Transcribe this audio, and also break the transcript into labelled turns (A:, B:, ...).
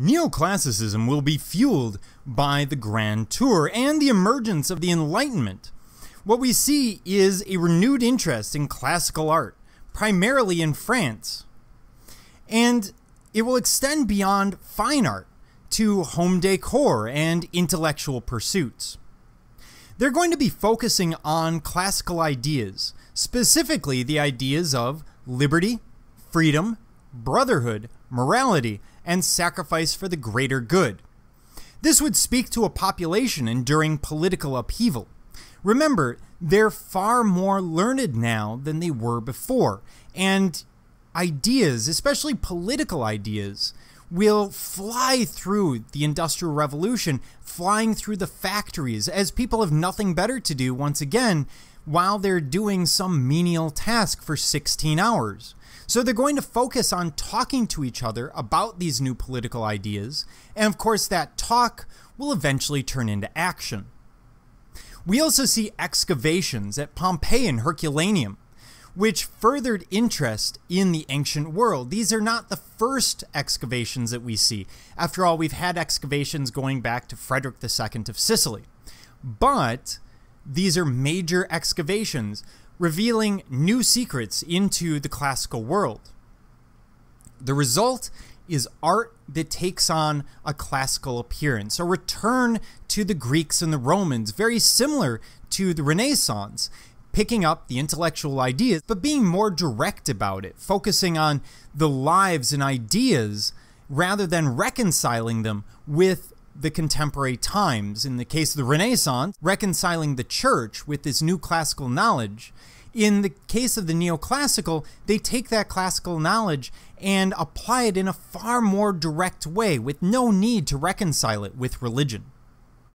A: Neoclassicism will be fueled by the Grand Tour and the emergence of the Enlightenment. What we see is a renewed interest in classical art, primarily in France. And it will extend beyond fine art to home decor and intellectual pursuits. They're going to be focusing on classical ideas, specifically the ideas of liberty, freedom, brotherhood, morality, and sacrifice for the greater good. This would speak to a population enduring political upheaval. Remember, they're far more learned now than they were before, and ideas, especially political ideas, will fly through the Industrial Revolution, flying through the factories, as people have nothing better to do once again while they're doing some menial task for 16 hours. So they're going to focus on talking to each other about these new political ideas, and of course, that talk will eventually turn into action. We also see excavations at Pompeii and Herculaneum, which furthered interest in the ancient world. These are not the first excavations that we see. After all, we've had excavations going back to Frederick II of Sicily. But these are major excavations revealing new secrets into the classical world. The result is art that takes on a classical appearance, a return to the Greeks and the Romans, very similar to the Renaissance picking up the intellectual ideas, but being more direct about it, focusing on the lives and ideas rather than reconciling them with the contemporary times. In the case of the Renaissance, reconciling the church with this new classical knowledge. In the case of the neoclassical, they take that classical knowledge and apply it in a far more direct way with no need to reconcile it with religion.